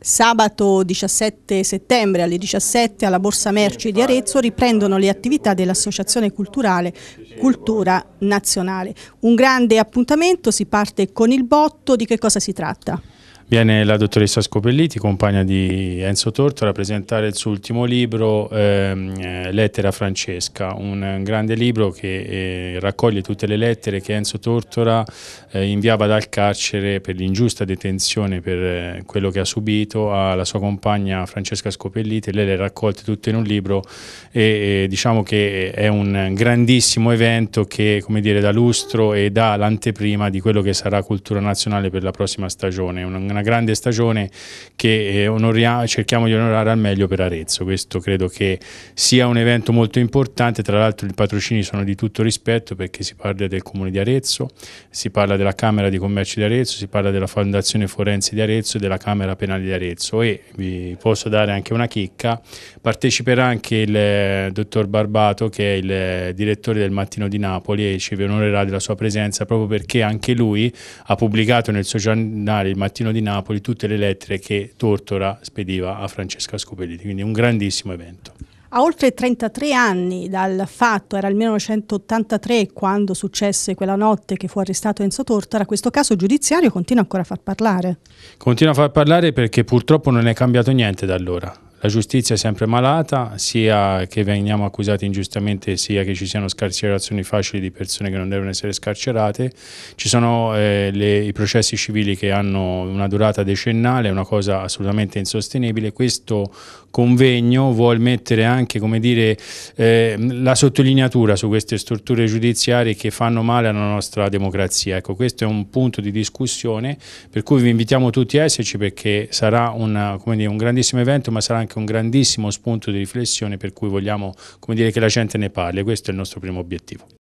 Sabato 17 settembre alle 17 alla Borsa Merci di Arezzo riprendono le attività dell'Associazione Culturale Cultura Nazionale. Un grande appuntamento, si parte con il botto, di che cosa si tratta? Viene la dottoressa Scopelliti, compagna di Enzo Tortora, a presentare il suo ultimo libro, ehm, eh, Lettera Francesca, un eh, grande libro che eh, raccoglie tutte le lettere che Enzo Tortora eh, inviava dal carcere per l'ingiusta detenzione, per eh, quello che ha subito, alla sua compagna Francesca Scopelliti. Lei le ha raccolte tutte in un libro e diciamo che è un grandissimo evento che come dire, da lustro e dà l'anteprima di quello che sarà cultura nazionale per la prossima stagione. Un, un una grande stagione che eh, onoria, cerchiamo di onorare al meglio per Arezzo. Questo credo che sia un evento molto importante, tra l'altro i patrocini sono di tutto rispetto perché si parla del Comune di Arezzo, si parla della Camera di Commercio di Arezzo, si parla della Fondazione Forense di Arezzo e della Camera Penale di Arezzo e vi posso dare anche una chicca, parteciperà anche il eh, dottor Barbato che è il eh, direttore del Mattino di Napoli e ci onorerà della sua presenza proprio perché anche lui ha pubblicato nel suo giornale il Mattino di Napoli Napoli tutte le lettere che Tortora spediva a Francesca Scopelliti, quindi un grandissimo evento. A oltre 33 anni dal fatto, era il 1983 quando successe quella notte che fu arrestato Enzo Tortora, questo caso giudiziario continua ancora a far parlare. Continua a far parlare perché purtroppo non è cambiato niente da allora la giustizia è sempre malata, sia che veniamo accusati ingiustamente, sia che ci siano scarcerazioni facili di persone che non devono essere scarcerate. Ci sono eh, le, i processi civili che hanno una durata decennale, è una cosa assolutamente insostenibile. Questo convegno vuol mettere anche dire, eh, la sottolineatura su queste strutture giudiziarie che fanno male alla nostra democrazia. Ecco, questo è un punto di discussione per cui vi invitiamo tutti a esserci perché sarà una, dire, un grandissimo evento, ma sarà anche anche un grandissimo spunto di riflessione per cui vogliamo dire, che la gente ne parli, questo è il nostro primo obiettivo.